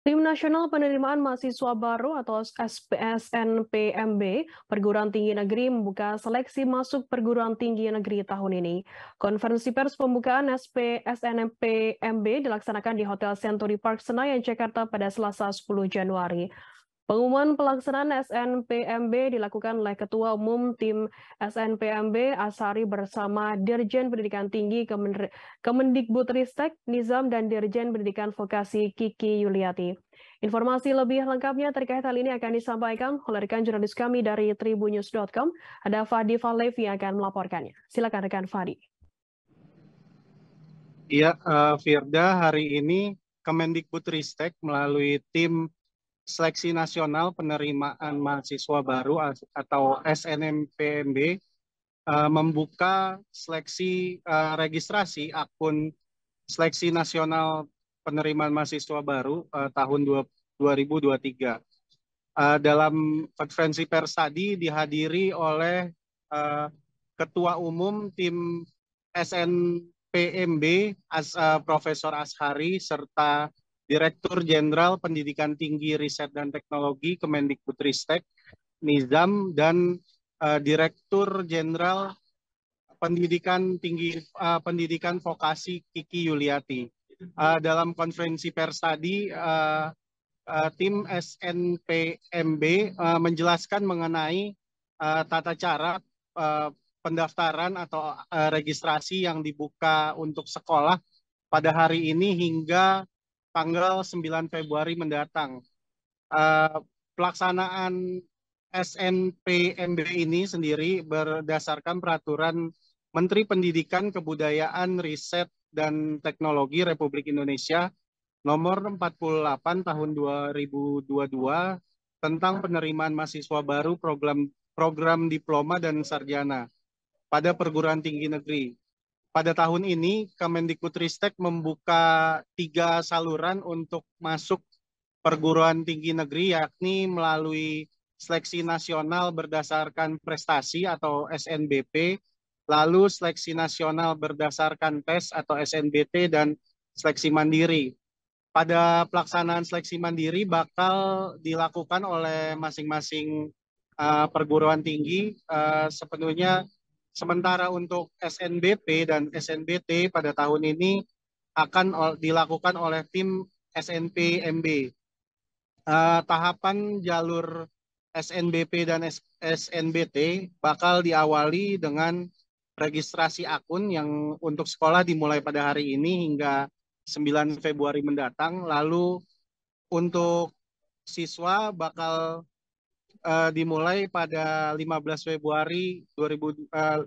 Tim Nasional Penerimaan Mahasiswa Baru atau SPSNPMB Perguruan Tinggi Negeri membuka seleksi masuk perguruan tinggi negeri tahun ini. Konferensi pers pembukaan SPSNPMB dilaksanakan di Hotel Century Park Senayan, Jakarta pada Selasa 10 Januari. Pengumuman pelaksanaan SNPMB dilakukan oleh Ketua Umum Tim SNPMB Asari bersama Dirjen Pendidikan Tinggi Kemendikbudristek Nizam dan Dirjen Pendidikan Vokasi Kiki Yuliati. Informasi lebih lengkapnya terkait hal ini akan disampaikan oleh rekan jurnalis kami dari tribunews.com. Ada Fadi Falevi yang akan melaporkannya. Silakan rekan Fadi. Iya, uh, Firda, hari ini Kemendikbudristek melalui tim Seleksi Nasional Penerimaan Mahasiswa Baru atau SNMPMB eh, membuka seleksi eh, registrasi akun Seleksi Nasional Penerimaan Mahasiswa Baru eh, tahun 2023. dalam konferensi pers tadi dihadiri oleh Ketua Umum Tim SNPMB Profesor Ashari serta Direktur Jenderal Pendidikan Tinggi Riset dan Teknologi Kemendikbudristek Nizam dan uh, Direktur Jenderal Pendidikan Tinggi uh, Pendidikan Vokasi Kiki Yuliati. Uh, dalam konferensi pers tadi uh, uh, tim SNPMB uh, menjelaskan mengenai uh, tata cara uh, pendaftaran atau uh, registrasi yang dibuka untuk sekolah pada hari ini hingga tanggal 9 Februari mendatang. Uh, pelaksanaan SNPMB ini sendiri berdasarkan peraturan Menteri Pendidikan, Kebudayaan, Riset, dan Teknologi Republik Indonesia nomor 48 tahun 2022 tentang penerimaan mahasiswa baru program program diploma dan sarjana pada perguruan tinggi negeri pada tahun ini Kemendikbudristek membuka tiga saluran untuk masuk perguruan tinggi negeri yakni melalui seleksi nasional berdasarkan prestasi atau SNBP, lalu seleksi nasional berdasarkan tes atau SNBT dan seleksi mandiri. Pada pelaksanaan seleksi mandiri bakal dilakukan oleh masing-masing uh, perguruan tinggi uh, sepenuhnya Sementara untuk SNBP dan SNBT pada tahun ini akan dilakukan oleh tim SNPMB. Uh, eh, tahapan jalur SNBP dan SNBT bakal diawali dengan registrasi akun yang untuk sekolah dimulai pada hari ini hingga 9 Februari mendatang. Lalu untuk siswa bakal Eh, dimulai pada 15 Februari 2000, uh,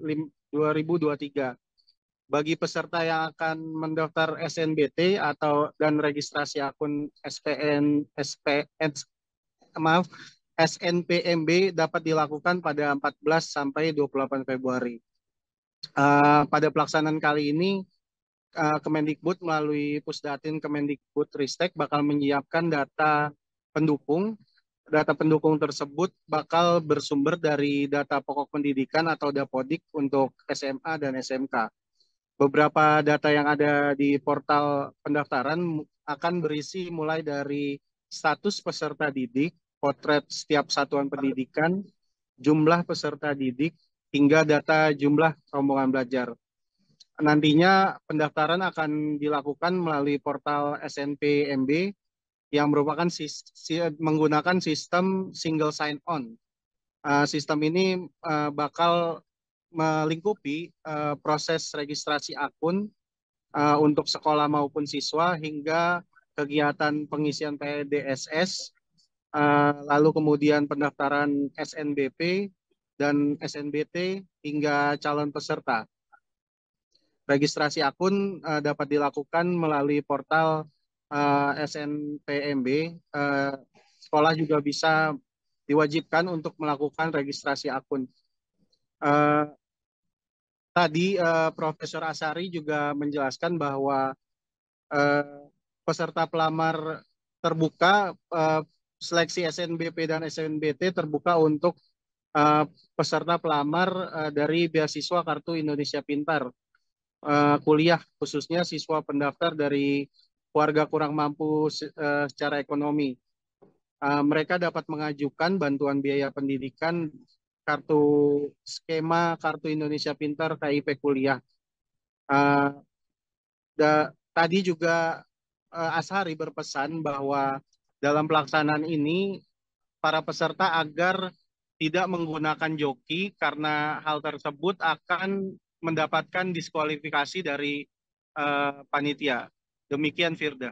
2023. Bagi peserta yang akan mendaftar SNBT atau dan registrasi akun SPN SPN maaf SNPMB dapat dilakukan pada 14 sampai 28 Februari. Uh, pada pelaksanaan kali ini uh, Kemendikbud melalui Pusdatin Kemendikbud Ristek bakal menyiapkan data pendukung data pendukung tersebut bakal bersumber dari data pokok pendidikan atau dapodik untuk SMA dan SMK. Beberapa data yang ada di portal pendaftaran akan berisi mulai dari status peserta didik, potret setiap satuan pendidikan, jumlah peserta didik, hingga data jumlah rombongan belajar. Nantinya pendaftaran akan dilakukan melalui portal SNPMB yang merupakan si, si, menggunakan sistem single sign on. Uh, eh, sistem ini uh, bakal melingkupi uh, proses registrasi akun uh, untuk sekolah maupun siswa hingga kegiatan pengisian PDSS, uh, lalu kemudian pendaftaran SNBP dan SNBT hingga calon peserta. Registrasi akun uh, dapat dilakukan melalui portal uh, eh, SNPMB uh, eh, sekolah juga bisa diwajibkan untuk melakukan registrasi akun. Uh, tadi uh, Profesor Asari juga menjelaskan bahwa uh, peserta pelamar terbuka uh, seleksi SNBP dan SNBT terbuka untuk uh, peserta pelamar uh, dari beasiswa Kartu Indonesia Pintar. Uh, kuliah khususnya siswa pendaftar dari warga kurang mampu eh, secara ekonomi. Eh, mereka dapat mengajukan bantuan biaya pendidikan kartu skema kartu Indonesia Pintar KIP kuliah. Eh, tadi juga uh, Ashari berpesan bahwa dalam pelaksanaan ini para peserta agar tidak menggunakan joki karena hal tersebut akan mendapatkan diskualifikasi dari uh, panitia. Demikian Firda.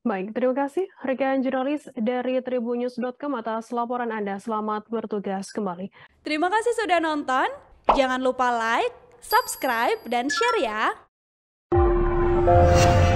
Baik, terima kasih rekan jurnalis dari Tribunnews.com atas laporan Anda. Selamat bertugas kembali. Terima kasih sudah nonton. Jangan lupa like, subscribe, dan share ya.